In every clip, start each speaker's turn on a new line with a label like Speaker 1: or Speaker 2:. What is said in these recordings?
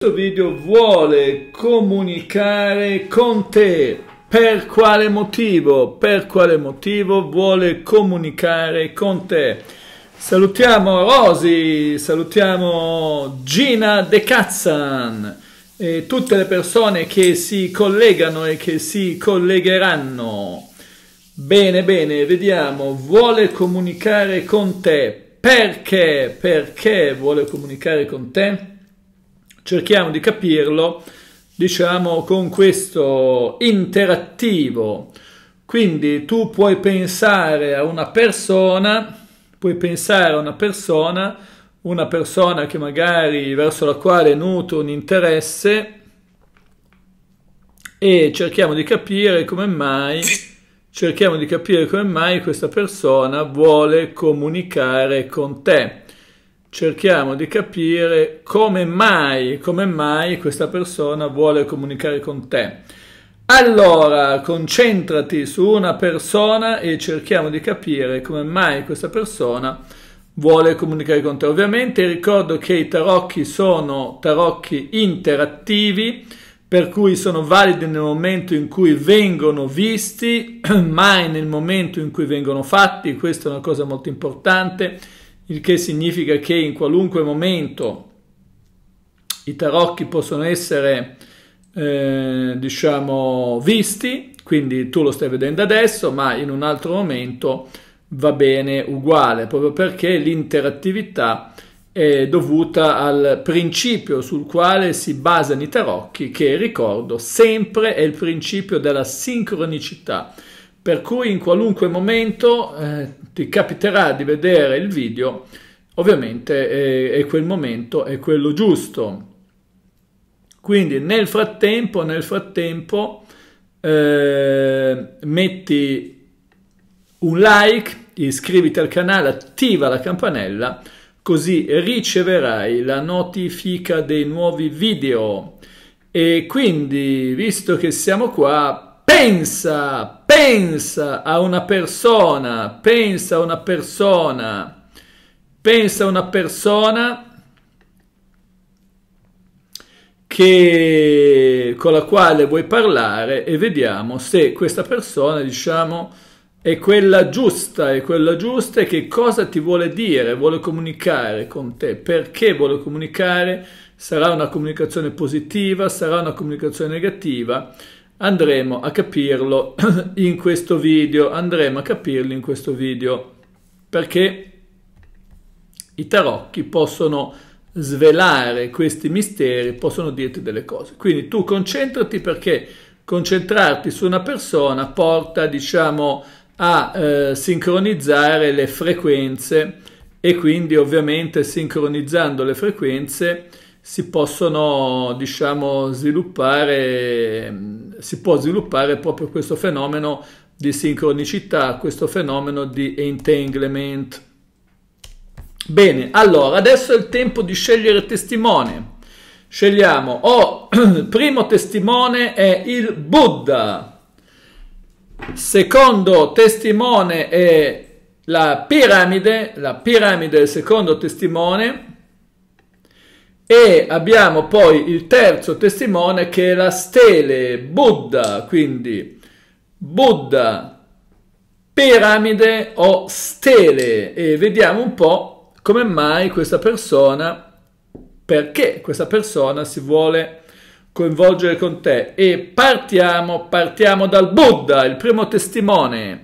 Speaker 1: Questo video vuole comunicare con te. Per quale motivo? Per quale motivo vuole comunicare con te? Salutiamo Rosy, salutiamo Gina De Cazzan e tutte le persone che si collegano e che si collegheranno. Bene, bene, vediamo. Vuole comunicare con te. Perché? Perché vuole comunicare con te? cerchiamo di capirlo, diciamo, con questo interattivo. Quindi tu puoi pensare a una persona, puoi pensare a una persona, una persona che magari verso la quale nutri un interesse e cerchiamo di capire come mai cerchiamo di capire come mai questa persona vuole comunicare con te cerchiamo di capire come mai, come mai questa persona vuole comunicare con te. Allora, concentrati su una persona e cerchiamo di capire come mai questa persona vuole comunicare con te. Ovviamente ricordo che i tarocchi sono tarocchi interattivi, per cui sono validi nel momento in cui vengono visti, mai nel momento in cui vengono fatti, questa è una cosa molto importante il che significa che in qualunque momento i tarocchi possono essere eh, diciamo visti, quindi tu lo stai vedendo adesso, ma in un altro momento va bene uguale, proprio perché l'interattività è dovuta al principio sul quale si basano i tarocchi, che ricordo sempre è il principio della sincronicità per cui in qualunque momento eh, ti capiterà di vedere il video, ovviamente è, è, quel momento, è quello giusto. Quindi nel frattempo, nel frattempo eh, metti un like, iscriviti al canale, attiva la campanella, così riceverai la notifica dei nuovi video. E quindi, visto che siamo qua, pensa, pensa a una persona, pensa a una persona, pensa a una persona che, con la quale vuoi parlare e vediamo se questa persona, diciamo, è quella giusta, è quella giusta e che cosa ti vuole dire, vuole comunicare con te, perché vuole comunicare, sarà una comunicazione positiva, sarà una comunicazione negativa andremo a capirlo in questo video, andremo a capirlo in questo video perché i tarocchi possono svelare questi misteri, possono dirti delle cose. Quindi tu concentrati perché concentrarti su una persona porta, diciamo, a eh, sincronizzare le frequenze e quindi ovviamente sincronizzando le frequenze si possono, diciamo, sviluppare, si può sviluppare proprio questo fenomeno di sincronicità, questo fenomeno di entanglement. Bene, allora adesso è il tempo di scegliere testimone. Scegliamo, o oh, primo testimone è il Buddha, secondo testimone è la piramide, la piramide è il secondo testimone, e abbiamo poi il terzo testimone che è la stele Buddha, quindi Buddha, piramide o stele. E vediamo un po' come mai questa persona, perché questa persona si vuole coinvolgere con te. E partiamo, partiamo dal Buddha, il primo testimone.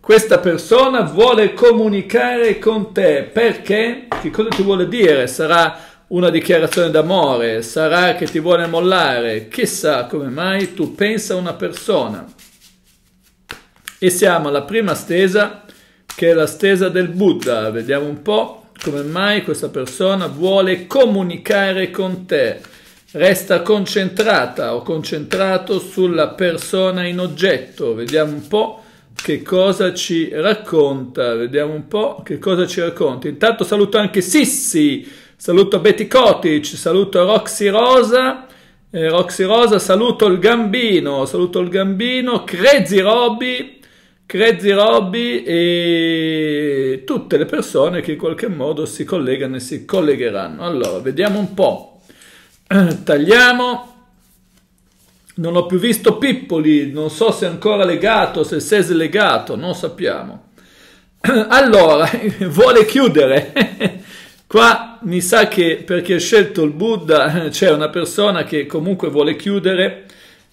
Speaker 1: Questa persona vuole comunicare con te perché? Che cosa ti vuole dire? Sarà una dichiarazione d'amore, sarà che ti vuole mollare, chissà come mai tu pensa a una persona. E siamo alla prima stesa, che è la stesa del Buddha. Vediamo un po' come mai questa persona vuole comunicare con te. Resta concentrata o concentrato sulla persona in oggetto. Vediamo un po' che cosa ci racconta. Vediamo un po' che cosa ci racconta. Intanto saluto anche Sissi saluto Betty Kotic, saluto Roxy Rosa, eh, Roxy Rosa, saluto il Gambino, saluto il Gambino, Crazy Robby, Crezi Robby e tutte le persone che in qualche modo si collegano e si collegheranno. Allora, vediamo un po'. Tagliamo. Non ho più visto Pippoli, non so se è ancora legato, se sei slegato, non sappiamo. Allora, vuole chiudere. Qua mi sa che perché ha scelto il Buddha eh, c'è una persona che comunque vuole chiudere,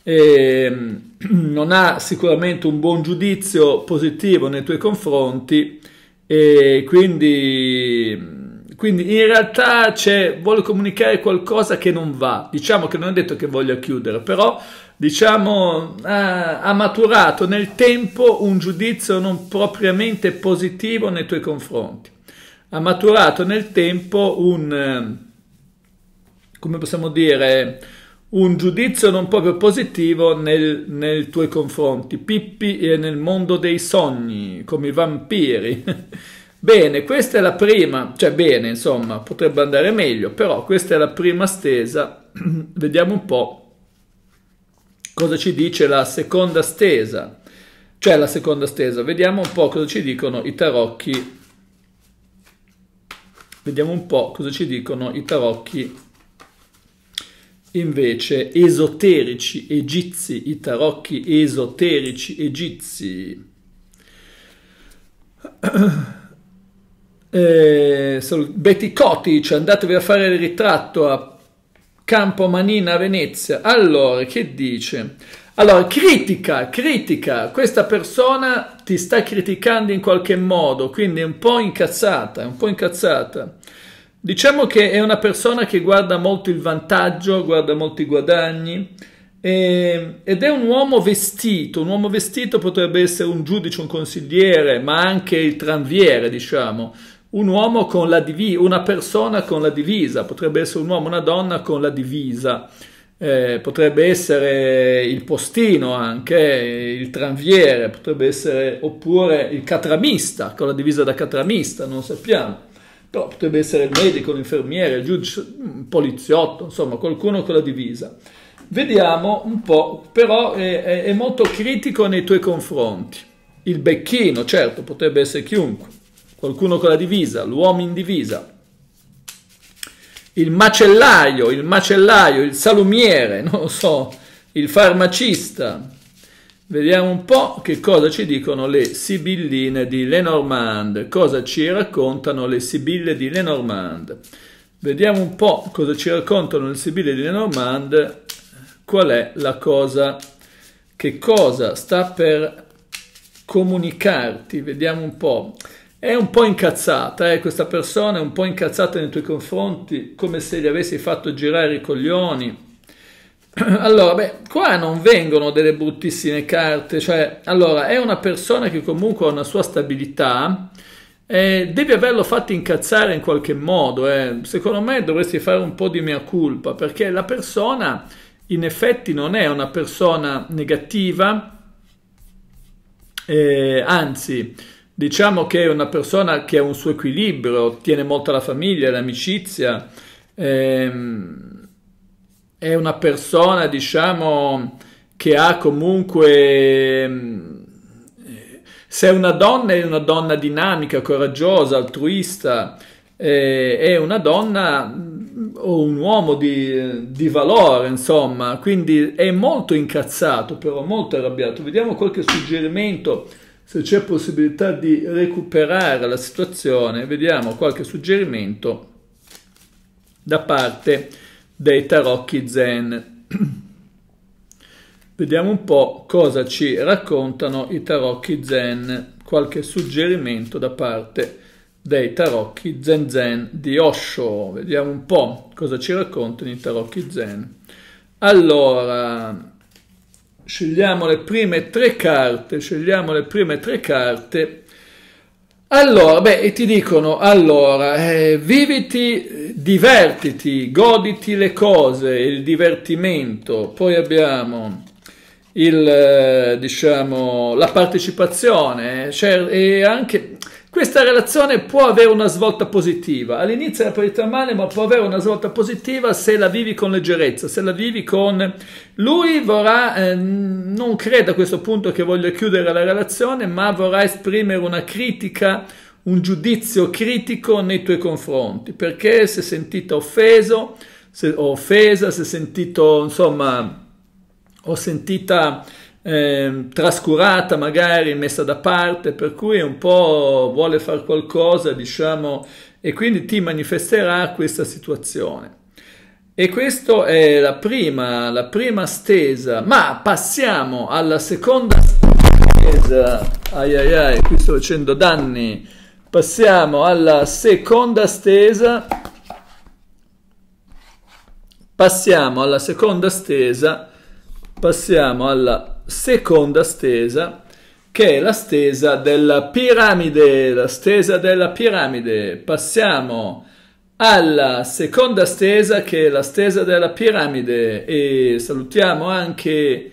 Speaker 1: e ehm, non ha sicuramente un buon giudizio positivo nei tuoi confronti e quindi quindi in realtà vuole comunicare qualcosa che non va. Diciamo che non è detto che voglia chiudere, però diciamo, ha, ha, maturato nel tempo un giudizio non propriamente positivo nei tuoi confronti ha maturato nel tempo un, ehm, come possiamo dire, un giudizio non proprio positivo nel, nei tuoi confronti. Pippi è nel mondo dei sogni, come i vampiri. bene, questa è la prima, cioè bene, insomma, potrebbe andare meglio, però questa è la prima stesa. Vediamo un po' cosa ci dice la seconda stesa. Cioè la seconda stesa, vediamo un po' cosa ci dicono i tarocchi Vediamo un po' cosa ci dicono i tarocchi invece esoterici egizi, i tarocchi esoterici egizi. Eh, Betty Cottic andatevi a fare il ritratto a Campo Manina a Venezia. Allora, che dice? Allora, critica, critica, questa persona ti sta criticando in qualche modo, quindi è un po' incazzata, è un po' incazzata. Diciamo che è una persona che guarda molto il vantaggio, guarda molti guadagni e, ed è un uomo vestito, un uomo vestito potrebbe essere un giudice, un consigliere, ma anche il tranviere, diciamo, un uomo con la divisa, una persona con la divisa, potrebbe essere un uomo, una donna con la divisa eh, potrebbe essere il postino anche, il tranviere, potrebbe essere oppure il catramista con la divisa da catramista, non sappiamo. Però potrebbe essere il medico, l'infermiere, il giudice, un poliziotto, insomma qualcuno con la divisa. Vediamo un po', però è, è molto critico nei tuoi confronti. Il becchino, certo, potrebbe essere chiunque, qualcuno con la divisa, l'uomo in divisa, il macellaio, il macellaio, il salumiere, non lo so, il farmacista. Vediamo un po' che cosa ci dicono le sibilline di Lenormand, cosa ci raccontano le sibille di Lenormand. Vediamo un po' cosa ci raccontano le sibille di Lenormand, qual è la cosa, che cosa sta per comunicarti, vediamo un po'. È un po' incazzata, eh? questa persona è un po' incazzata nei tuoi confronti, come se gli avessi fatto girare i coglioni. Allora, beh, qua non vengono delle bruttissime carte, cioè, allora, è una persona che comunque ha una sua stabilità, eh, devi averlo fatto incazzare in qualche modo, eh. secondo me dovresti fare un po' di mia colpa, perché la persona in effetti non è una persona negativa, eh, anzi Diciamo che è una persona che ha un suo equilibrio, tiene molto alla famiglia, all'amicizia, ehm, è una persona, diciamo, che ha comunque... Ehm, se è una donna è una donna dinamica, coraggiosa, altruista, eh, è una donna mm, o un uomo di, di, valore, insomma, quindi è molto incazzato, però molto arrabbiato. Vediamo qualche suggerimento se c'è possibilità di recuperare la situazione, vediamo qualche suggerimento da parte dei tarocchi zen. vediamo un po' cosa ci raccontano i tarocchi zen, qualche suggerimento da parte dei tarocchi zen zen di Osho. Vediamo un po' cosa ci raccontano i tarocchi zen. Allora, scegliamo le prime tre carte, scegliamo le prime tre carte. Allora, beh, e ti dicono, allora, eh, viviti, divertiti, goditi le cose, il divertimento. Poi abbiamo il, eh, diciamo, la partecipazione cioè, e anche questa relazione può avere una svolta positiva, all'inizio la partita male, ma può avere una svolta positiva se la vivi con leggerezza, se la vivi con... Lui vorrà, eh, non crede a questo punto che voglia chiudere la relazione, ma vorrà esprimere una critica, un giudizio critico nei tuoi confronti, perché si è sentita offeso, se, offesa, si è sentito, insomma, ho sentita eh, trascurata, magari messa da parte, per cui un po' vuole fare qualcosa, diciamo, e quindi ti manifesterà questa situazione. E questa è la prima, la prima stesa, ma passiamo alla seconda stesa. Ai ai ai, qui sto facendo danni. Passiamo alla seconda stesa. Passiamo alla seconda stesa. Passiamo alla seconda stesa che è la stesa della piramide, la stesa della piramide. Passiamo alla seconda stesa che è la stesa della piramide e salutiamo anche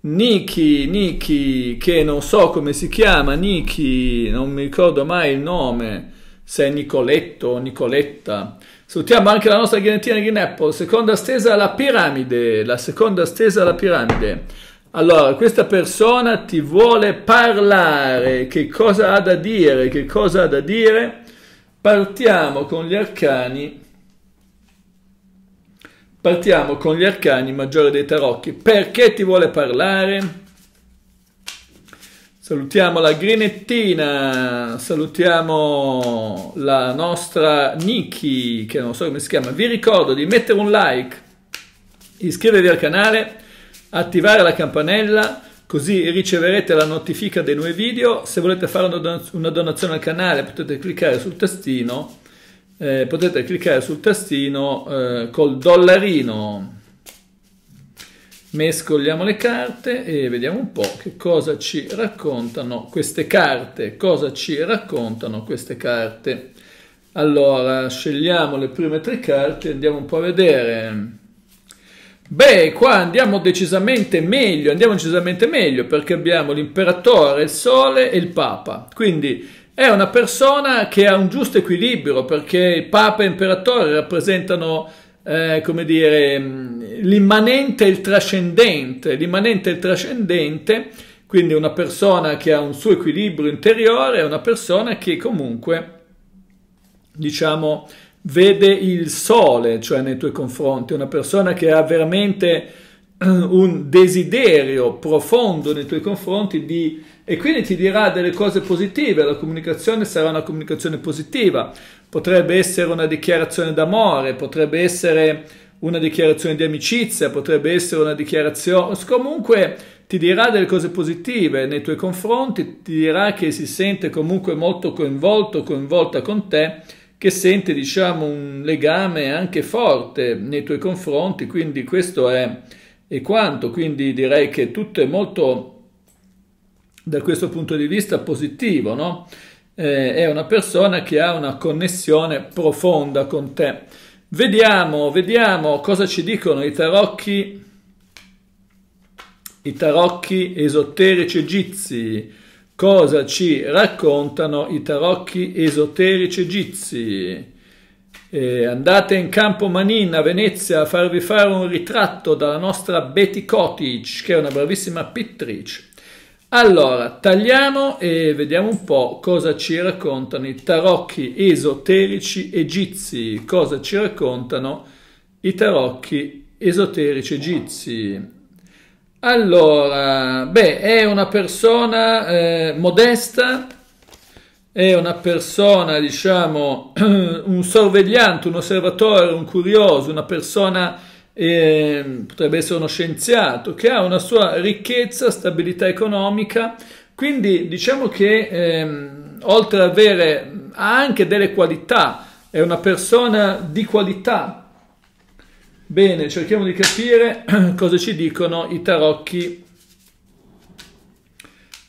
Speaker 1: Niki, Niki che non so come si chiama, Niki, non mi ricordo mai il nome, se è Nicoletto o Nicoletta. Salutiamo anche la nostra di Ghineppo, seconda stesa alla piramide, la seconda stesa alla piramide. Allora, questa persona ti vuole parlare, che cosa ha da dire, che cosa ha da dire? Partiamo con gli arcani, partiamo con gli arcani maggiore dei tarocchi. Perché ti vuole parlare? Salutiamo la Grinettina, salutiamo la nostra Niki, che non so come si chiama. Vi ricordo di mettere un like, iscrivervi al canale attivare la campanella così riceverete la notifica dei nuovi video. Se volete fare una donazione al canale potete cliccare sul tastino, eh, potete cliccare sul tastino eh, col dollarino. Mescoliamo le carte e vediamo un po' che cosa ci raccontano queste carte. Cosa ci raccontano queste carte? Allora, scegliamo le prime tre carte, e andiamo un po' a vedere. Beh, qua andiamo decisamente meglio, andiamo decisamente meglio perché abbiamo l'imperatore, il sole e il papa. Quindi è una persona che ha un giusto equilibrio perché il papa e l'imperatore rappresentano, eh, come dire, mm, l'immanente e il trascendente, l'immanente e il trascendente, quindi una persona che ha un suo equilibrio interiore, è una persona che comunque, diciamo, vede il sole, cioè nei tuoi confronti, una persona che ha veramente un desiderio profondo nei tuoi confronti di, e quindi ti dirà delle cose positive, la comunicazione sarà una comunicazione positiva, potrebbe essere una dichiarazione d'amore, potrebbe essere una dichiarazione di amicizia, potrebbe essere una dichiarazione, comunque ti dirà delle cose positive nei tuoi confronti, ti dirà che si sente comunque molto coinvolto, coinvolta con te che sente diciamo, un legame anche forte nei tuoi confronti, quindi questo è, è quanto, quindi direi che tutto è molto da questo punto di vista positivo, no? Eh, è una persona che ha una connessione profonda con te. Vediamo, vediamo cosa ci dicono i tarocchi, i tarocchi esoterici egizi. Cosa ci raccontano i tarocchi esoterici egizi? Eh, andate in campo Manin a Venezia a farvi fare un ritratto dalla nostra Betty Cottage, che è una bravissima pittrice. Allora, tagliamo e vediamo un po' cosa ci raccontano i tarocchi esoterici egizi. Cosa ci raccontano i tarocchi esoterici egizi? Allora, beh, è una persona eh, modesta, è una persona, diciamo, un sorvegliante, un osservatore, un curioso, una persona, eh, potrebbe essere uno scienziato, che ha una sua ricchezza, stabilità economica, quindi diciamo che eh, oltre ad avere, ha anche delle qualità, è una persona di qualità, Bene, cerchiamo di capire cosa ci dicono i tarocchi.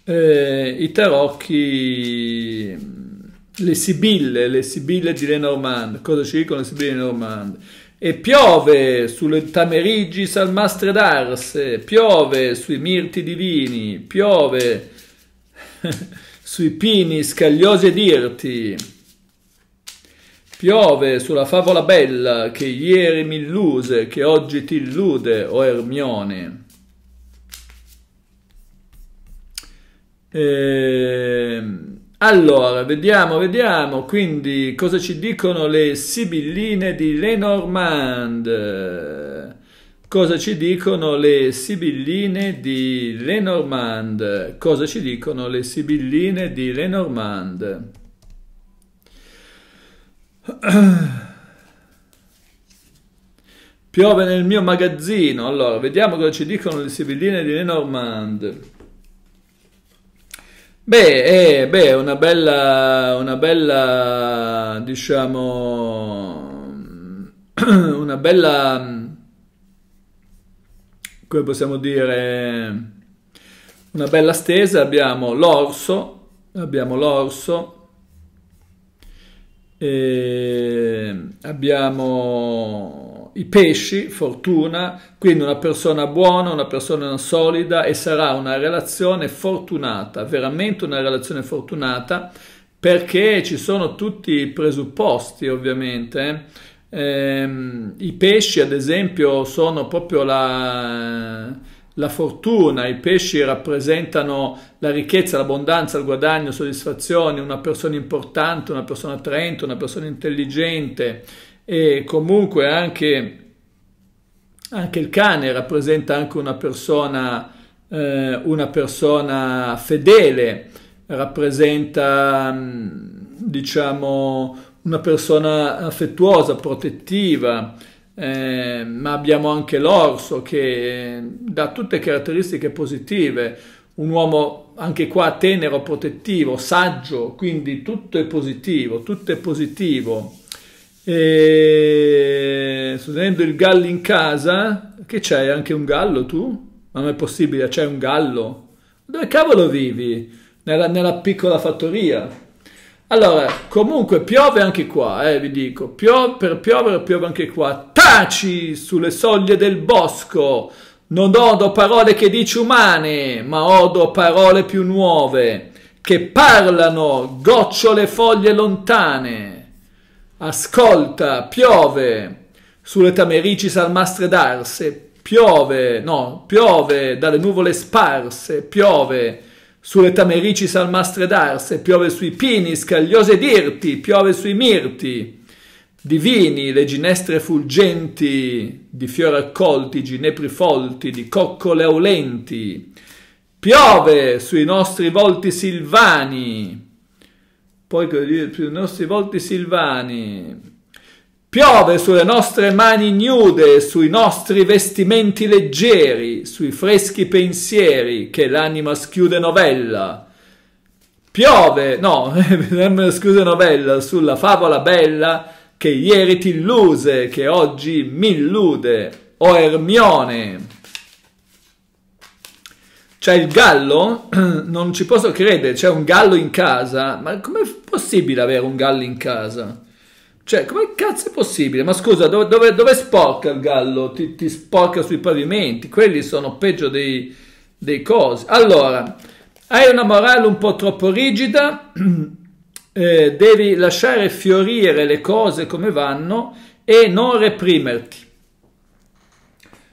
Speaker 1: Eh, I tarocchi, le sibille, le sibille di Lenormand. Cosa ci dicono le sibille di Lenormand? E piove sulle tamerigi salmastre d'arse, piove sui mirti divini, piove sui pini scagliosi ed irti Piove sulla favola bella che ieri mi illuse, che oggi ti illude, o oh Ermione. E... Ehm, allora, vediamo, vediamo, quindi cosa ci dicono le sibilline di Lenormand? Cosa ci dicono le sibilline di Lenormand? Cosa ci dicono le sibilline di Lenormand? Piove nel mio magazzino. Allora, vediamo cosa ci dicono le Sibilline di Lenormand. Beh, eh, beh, una bella, una bella, diciamo, una bella, come possiamo dire, una bella stesa. Abbiamo l'orso, abbiamo l'orso, e ehm, abbiamo i pesci, fortuna, quindi una persona buona, una persona solida e sarà una relazione fortunata, veramente una relazione fortunata, perché ci sono tutti i presupposti ovviamente. Eh, I pesci ad esempio sono proprio la la fortuna, i pesci rappresentano la ricchezza, l'abbondanza, il guadagno, soddisfazione, una persona importante, una persona attraente, una persona intelligente e comunque anche, anche il cane rappresenta anche una persona, eh, una persona fedele, rappresenta mm, diciamo una persona affettuosa, protettiva eh, ma abbiamo anche l'orso che ehm, dà tutte caratteristiche positive, un uomo anche qua tenero, protettivo, saggio, quindi tutto è positivo, tutto è positivo. E ehm, sostenendo il gallo in casa, che c'è anche un gallo tu? Ma non è possibile, c'è un gallo? Dove cavolo vivi? nella, nella piccola fattoria? Allora, comunque piove anche qua, eh, vi dico, Pio- per piovere piove anche qua. Taci sulle soglie del bosco, non odo parole che dici umane, ma odo parole più nuove, che parlano, gocciole foglie lontane. Ascolta, piove, sulle tamerici salmastre d'arse, piove, no, piove dalle nuvole sparse, piove sulle tamerici salmastre d'arse, piove sui pini, scagliose dirti, piove sui mirti, divini le ginestre fulgenti, di fiori accolti, ginepri folti, di coccole aulenti, piove sui nostri volti silvani, poi che dire, sui nostri volti silvani, Piove sulle nostre mani nude, sui nostri vestimenti leggeri, sui freschi pensieri che l'anima schiude novella. Piove, no, l'anima schiude novella sulla favola bella che ieri ti illuse, che oggi mi illude. O oh Ermione! C'è il gallo? Non ci posso credere, c'è un gallo in casa? Ma com'è possibile avere un gallo in casa? Cioè, come cazzo è possibile? Ma scusa, dove, dove, dove sporca il gallo? Ti, ti, sporca sui pavimenti. Quelli sono peggio dei, dei cosi. Allora, hai una morale un po' troppo rigida, eh, devi lasciare fiorire le cose come vanno e non reprimerti.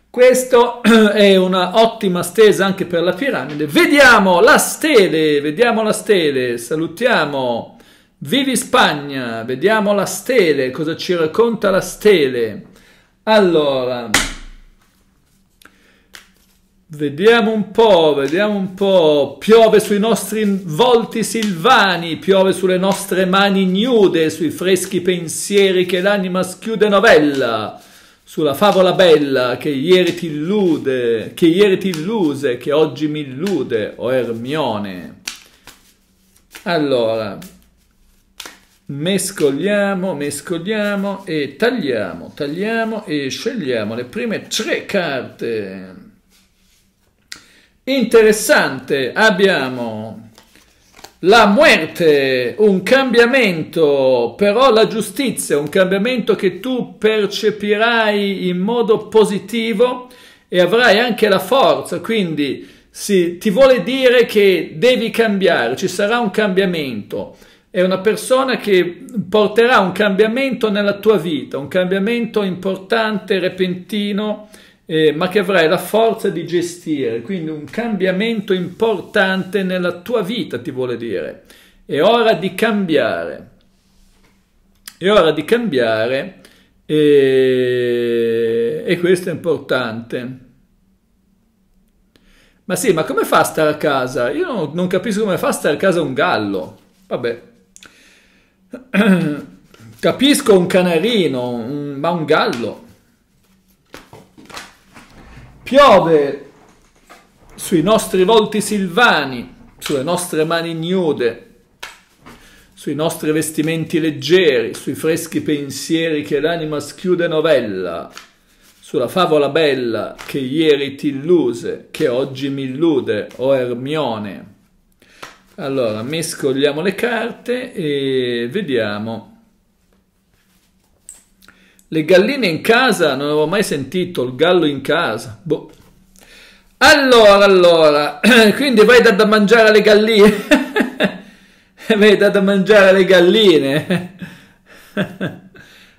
Speaker 1: Questa è un'ottima stesa anche per la piramide. Vediamo la stele, vediamo la stele, salutiamo. Vivi Spagna, vediamo la Stele, cosa ci racconta la Stele. Allora, vediamo un po', vediamo un po'. Piove sui nostri volti silvani, piove sulle nostre mani nude, sui freschi pensieri che l'anima schiude novella, sulla favola bella che ieri ti illude, che ieri ti illuse, che oggi mi illude, o oh Ermione. Allora, mescoliamo, mescoliamo e tagliamo, tagliamo e scegliamo le prime tre carte. Interessante, abbiamo la muerte, un cambiamento, però la giustizia, un cambiamento che tu percepirai in modo positivo e avrai anche la forza, quindi si, ti vuole dire che devi cambiare, ci sarà un cambiamento è una persona che porterà un cambiamento nella tua vita, un cambiamento importante, repentino, eh, ma che avrai la forza di gestire, quindi un cambiamento importante nella tua vita, ti vuole dire. È ora di cambiare. È ora di cambiare e, e questo è importante. Ma sì, ma come fa a stare a casa? Io non, non capisco come fa a stare a casa un gallo. Vabbè, Capisco un canarino, un, ma un gallo. Piove sui nostri volti silvani, sulle nostre mani nude, sui nostri vestimenti leggeri, sui freschi pensieri che l'anima schiude novella, sulla favola bella che ieri ti illuse, che oggi mi illude, o oh Ermione. Allora, mescoliamo le carte e vediamo. Le galline in casa, non avevo mai sentito, il gallo in casa. Boh. Allora, allora, quindi vai da da mangiare alle galline. vai da mangiare alle galline.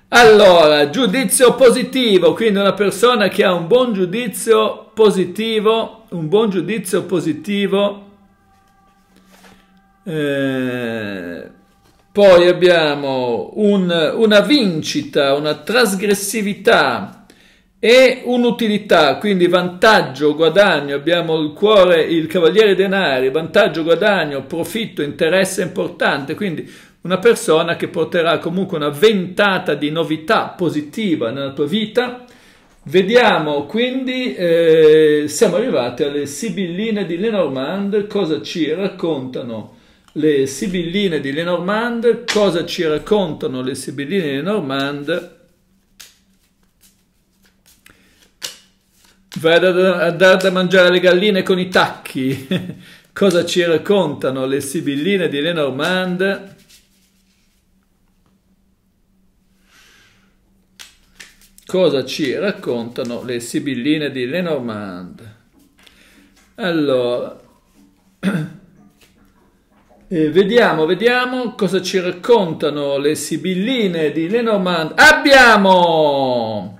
Speaker 1: allora, giudizio positivo, quindi una persona che ha un buon giudizio positivo, un buon giudizio positivo eh, poi abbiamo un, una vincita, una trasgressività e un'utilità, quindi vantaggio, guadagno, abbiamo il cuore, il cavaliere denari, vantaggio, guadagno, profitto, interesse importante, quindi una persona che porterà comunque una ventata di novità positiva nella tua vita. Vediamo quindi, eh, siamo arrivati alle sibilline di Lenormand, cosa ci raccontano le Sibilline di Lenormand. Cosa ci raccontano le Sibilline di Lenormand? Vado a dar da mangiare le galline con i tacchi. Cosa ci raccontano le Sibilline di Lenormand? Cosa ci raccontano le Sibilline di Lenormand? Allora... Eh, vediamo, vediamo cosa ci raccontano le sibilline di Lenormand. Abbiamo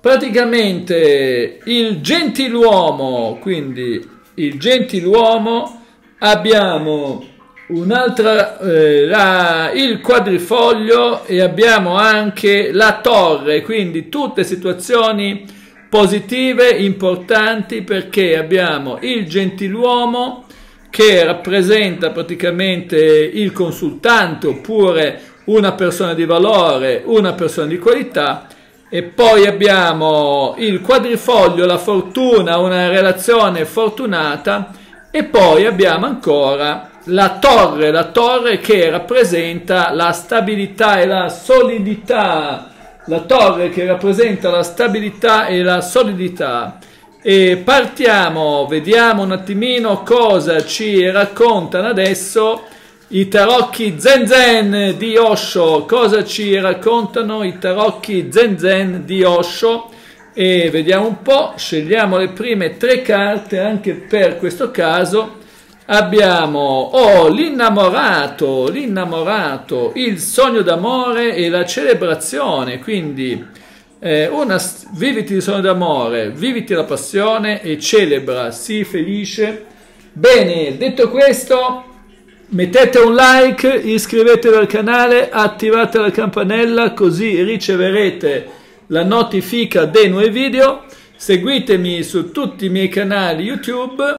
Speaker 1: praticamente il gentiluomo, quindi il gentiluomo, abbiamo un'altra, eh, il quadrifoglio e abbiamo anche la torre, quindi tutte situazioni positive, importanti perché abbiamo il gentiluomo, che rappresenta praticamente il consultante oppure una persona di valore, una persona di qualità e poi abbiamo il quadrifoglio, la fortuna, una relazione fortunata e poi abbiamo ancora la torre, la torre che rappresenta la stabilità e la solidità, la torre che rappresenta la stabilità e la solidità. E partiamo, vediamo un attimino cosa ci raccontano adesso i tarocchi Zen Zen di Osho. Cosa ci raccontano i tarocchi Zen Zen di Osho? E vediamo un po', scegliamo le prime tre carte anche per questo caso. Abbiamo oh, l'innamorato, l'innamorato, il sogno d'amore e la celebrazione, quindi eh, una, viviti il sonno d'amore, viviti la passione e celebra, sii felice. Bene, detto questo, mettete un like, iscrivetevi al canale, attivate la campanella così riceverete la notifica dei nuovi video. Seguitemi su tutti i miei canali YouTube.